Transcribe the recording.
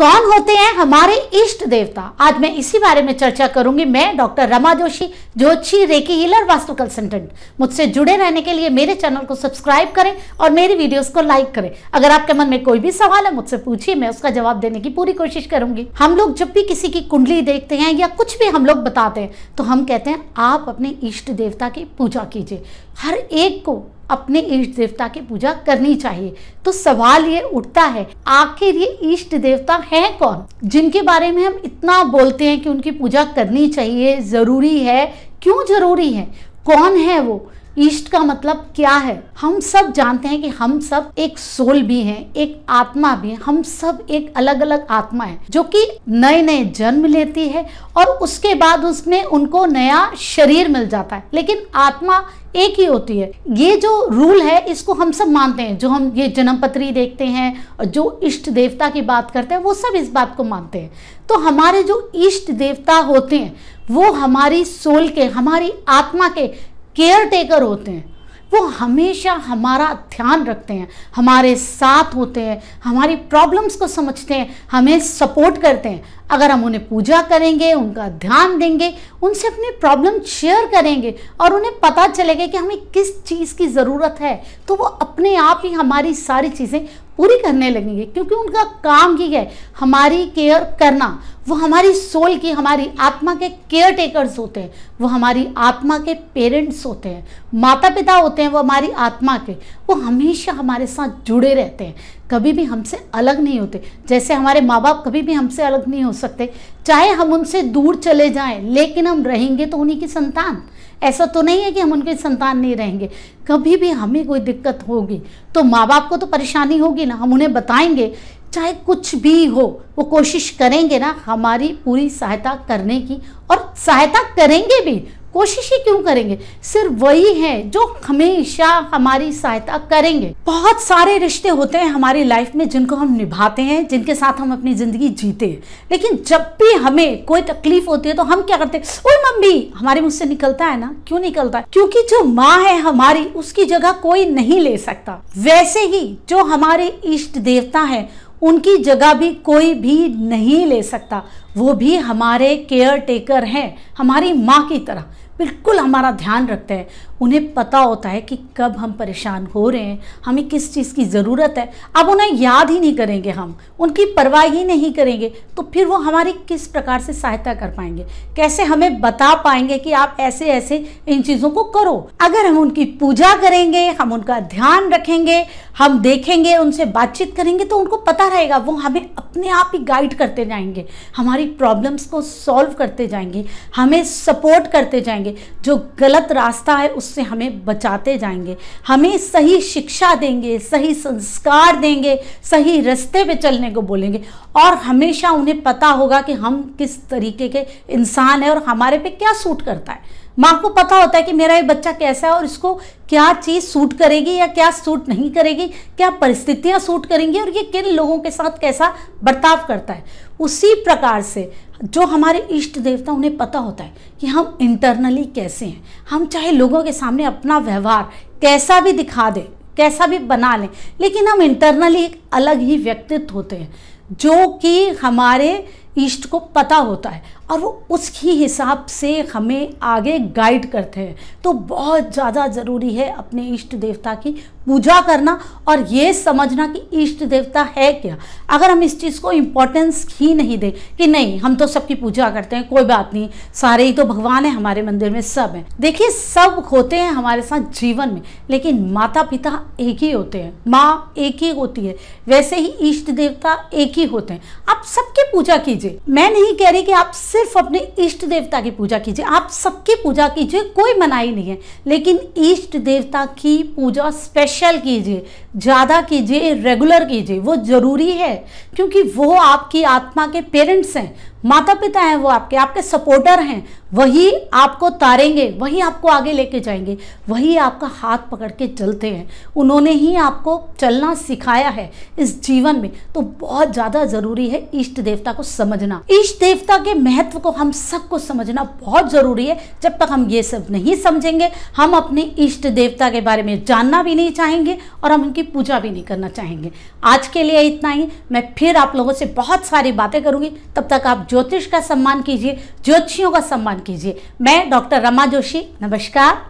कौन होते हैं हमारे इष्ट देवता आज मैं इसी बारे में चर्चा करूंगी मैं doctor Rama Joshi Joshi reiki healer vastu consultant मुझसे जुड़े रहने के लिए मेरे चैनल को सब्सक्राइब करें और मेरी वीडियोस को लाइक करें अगर आपके मन में कोई भी सवाल है मुझसे पूछिए मैं उसका जवाब देने की पूरी कोशिश करूंगी हम लोग जब भी किसी की कुंडली देखते हैं या कुछ भी हम लोग बताते हैं तो हम कहते हैं आप अपने इष्ट देवता की पूजा कीजिए हर एक को अपने इष्ट देवता की पूजा करनी चाहिए तो सवाल ये उठता है आखिर ये इष्ट देवता हैं कौन जिनके बारे में हम इतना बोलते हैं कि उनकी पूजा करनी चाहिए ज़रूरी है क्यों ज़रूरी है कौन है वो ईष्ट का मतलब क्या है हम सब जानते हैं कि हम सब एक सोल भी हैं एक आत्मा भी हम सब एक अलग अलग आत्मा है जो कि नए नए जन्म लेती है और उसके बाद उसमें उनको नया शरीर मिल जाता है लेकिन आत्मा एक ही होती है ये जो रूल है इसको हम सब मानते हैं जो हम ये जन्म पत्री देखते हैं और जो इष्ट देवता की बात करते हैं वो सब इस बात को मानते हैं तो हमारे जो इष्ट देवता होते हैं वो हमारी सोल के हमारी आत्मा के केयर टेकर होते हैं वो हमेशा हमारा ध्यान रखते हैं हमारे साथ होते हैं हमारी प्रॉब्लम्स को समझते हैं हमें सपोर्ट करते हैं अगर हम उन्हें पूजा करेंगे उनका ध्यान देंगे उनसे अपनी प्रॉब्लम शेयर करेंगे और उन्हें पता चलेगा कि हमें किस चीज़ की ज़रूरत है तो वो अपने आप ही हमारी सारी चीज़ें पूरी करने लगेंगे क्योंकि उनका काम ही है हमारी केयर करना वो हमारी सोल की हमारी आत्मा के केयर टेकर्स होते हैं वो हमारी आत्मा के पेरेंट्स होते हैं माता पिता होते हैं वो हमारी आत्मा के वो हमेशा हमारे साथ जुड़े रहते हैं कभी भी हमसे अलग नहीं होते जैसे हमारे माँ बाप कभी भी हमसे अलग नहीं हो सकते चाहे हम उनसे दूर चले जाएं लेकिन हम रहेंगे तो उन्हीं की संतान ऐसा तो नहीं है कि हम उनके संतान नहीं रहेंगे कभी भी हमें कोई दिक्कत होगी तो माँ बाप को तो परेशानी होगी ना हम उन्हें बताएंगे चाहे कुछ भी हो वो कोशिश करेंगे ना हमारी पूरी सहायता करने की और सहायता करेंगे भी कोशिश ही क्यों करेंगे सिर्फ वही हैं जो हमेशा हमारी सहायता करेंगे बहुत सारे रिश्ते होते हैं हमारी लाइफ में जिनको हम निभाते हैं जिनके साथ हम अपनी ज़िंदगी जीते हैं लेकिन जब भी हमें कोई तकलीफ होती है तो हम क्या करते हैं मम्मी हमारे मुझसे निकलता है ना क्यों निकलता है क्योंकि जो माँ है हमारी उसकी जगह कोई नहीं ले सकता वैसे ही जो हमारे इष्ट देवता है उनकी जगह भी कोई भी नहीं ले सकता वो भी हमारे केयर टेकर हैं हमारी माँ की तरह बिल्कुल हमारा ध्यान रखते हैं उन्हें पता होता है कि कब हम परेशान हो रहे हैं हमें किस चीज़ की ज़रूरत है अब उन्हें याद ही नहीं करेंगे हम उनकी परवाह ही नहीं करेंगे तो फिर वो हमारी किस प्रकार से सहायता कर पाएंगे कैसे हमें बता पाएंगे कि आप ऐसे ऐसे इन चीज़ों को करो अगर हम उनकी पूजा करेंगे हम उनका ध्यान रखेंगे हम देखेंगे उनसे बातचीत करेंगे तो उनको पता रहेगा वो हमें अपने आप ही गाइड करते जाएंगे हमारी प्रॉब्लम्स को सॉल्व करते जाएंगे हमें सपोर्ट करते जाएंगे जाएंगे जो गलत रास्ता है उससे हमें बचाते जाएंगे हमें सही शिक्षा देंगे सही संस्कार देंगे सही रास्ते पे चलने को बोलेंगे और हमेशा उन्हें पता होगा कि हम किस तरीके के इंसान हैं और हमारे पे क्या सूट करता है माँ को पता होता है कि मेरा ये बच्चा कैसा है और इसको क्या चीज़ सूट करेगी या क्या सूट नहीं करेगी क्या परिस्थितियाँ सूट करेंगी और ये किन लोगों के साथ कैसा बर्ताव करता है उसी प्रकार से जो हमारे इष्ट देवता उन्हें पता होता है कि हम इंटरनली कैसे हैं हम चाहे लोगों के सामने अपना व्यवहार कैसा भी दिखा दें कैसा भी बना लें लेकिन हम इंटरनली एक अलग ही व्यक्तित्व होते हैं जो कि हमारे इष्ट को पता होता है और वो उस ही हिसाब से हमें आगे गाइड करते हैं तो बहुत ज़्यादा ज़रूरी है अपने इष्ट देवता की पूजा करना और ये समझना कि इष्ट देवता है क्या अगर हम इस चीज़ को इम्पोर्टेंस ही नहीं दें कि नहीं हम तो सबकी पूजा करते हैं कोई बात नहीं सारे ही तो भगवान है हमारे मंदिर में सब हैं देखिए सब होते हैं हमारे साथ जीवन में लेकिन माता पिता एक ही होते हैं माँ एक ही होती है वैसे ही इष्ट देवता एक ही होते हैं आप सबकी पूजा कीजिए मैं नहीं कह रही कि आप सिर्फ सिर्फ अपने इष्ट देवता की पूजा कीजिए आप सबकी पूजा कीजिए कोई मनाही नहीं है लेकिन इष्ट देवता की पूजा स्पेशल कीजिए ज़्यादा कीजिए रेगुलर कीजिए वो ज़रूरी है क्योंकि वो आपकी आत्मा के पेरेंट्स हैं माता पिता हैं वो आपके आपके सपोर्टर हैं वही आपको तारेंगे वही आपको आगे लेके जाएंगे वही आपका हाथ पकड़ के चलते हैं उन्होंने ही आपको चलना सिखाया है इस जीवन में तो बहुत ज़्यादा ज़रूरी है इष्ट देवता को समझना इष्ट देवता के महत्व को हम सबको समझना बहुत ज़रूरी है जब तक हम ये सब नहीं समझेंगे हम अपने इष्ट देवता के बारे में जानना भी नहीं चाहेंगे और हम उनकी पूजा भी नहीं करना चाहेंगे आज के लिए इतना ही मैं फिर आप लोगों से बहुत सारी बातें करूंगी तब तक आप ज्योतिष का सम्मान कीजिए ज्योतिषियों का सम्मान कीजिए मैं डॉक्टर रमा जोशी नमस्कार